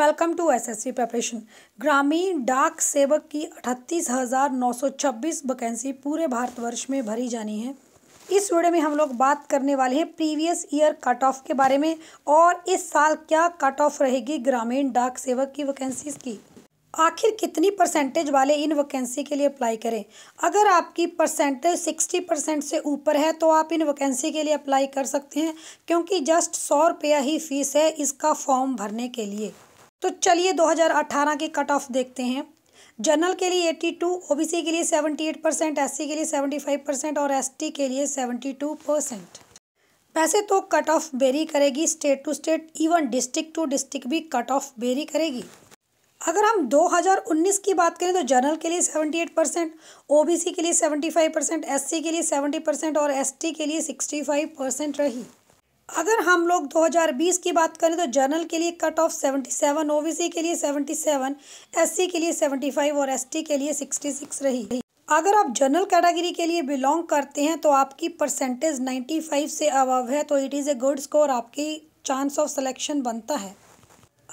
welcome to SSC preparation ग्रामीण डाक सेवक की अठतीस हज़ार नौ सौ छब्बीस वैकेंसी पूरे भारतवर्ष में भरी जानी है इस वीडियो में हम लोग बात करने वाले हैं प्रीवियस ईयर कट ऑफ के बारे में और इस साल क्या कट ऑफ रहेगी ग्रामीण डाक सेवक की वैकेंसीज की आखिर कितनी परसेंटेज वाले इन वैकेंसी के लिए अप्लाई करें अगर आपकी परसेंटेज सिक्सटी परसेंट से ऊपर है तो आप इन वैकेंसी के लिए अप्लाई कर सकते हैं क्योंकि जस्ट सौ रुपया ही फीस है इसका फॉर्म भरने के लिए तो चलिए 2018 के कट ऑफ देखते हैं जनरल के लिए 82, ओबीसी के लिए 78 परसेंट एस के लिए 75 परसेंट और एसटी के लिए 72 परसेंट वैसे तो कट ऑफ बेरी करेगी state to state even district to district भी कट ऑफ बेरी करेगी अगर हम 2019 की बात करें तो जनरल के लिए 78 परसेंट ओ के लिए 75 परसेंट एस के लिए 70 परसेंट और एस के लिए 65 परसेंट रही अगर हम लोग 2020 की बात करें तो जनरल के लिए कट ऑफ 77 ओबीसी के लिए 77 एससी के लिए 75 और एसटी के लिए 66 रही अगर आप जनरल कैटेगरी के लिए बिलोंग करते हैं तो आपकी परसेंटेज 95 से अबव है तो it is a good score आपकी चांस ऑफ सिलेक्शन बनता है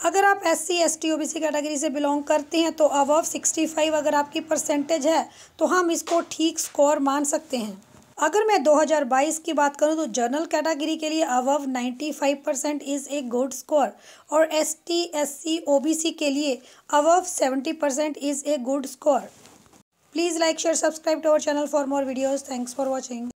अगर आप S C S T O B C category से बिलोंग करते हैं तो अबव 65 अगर आपकी परसेंटेज है तो हम इसको ठीक स्कोर मान सकते हैं अगर मैं 2022 की बात करूं तो जनरल कैटेगरी के लिए अवव 95 परसेंट इज़ ए गुड स्कोर और S T S C O B C के लिए अवव 70 परसेंट is a good score please like share subscribe to our channel for more videos thanks for watching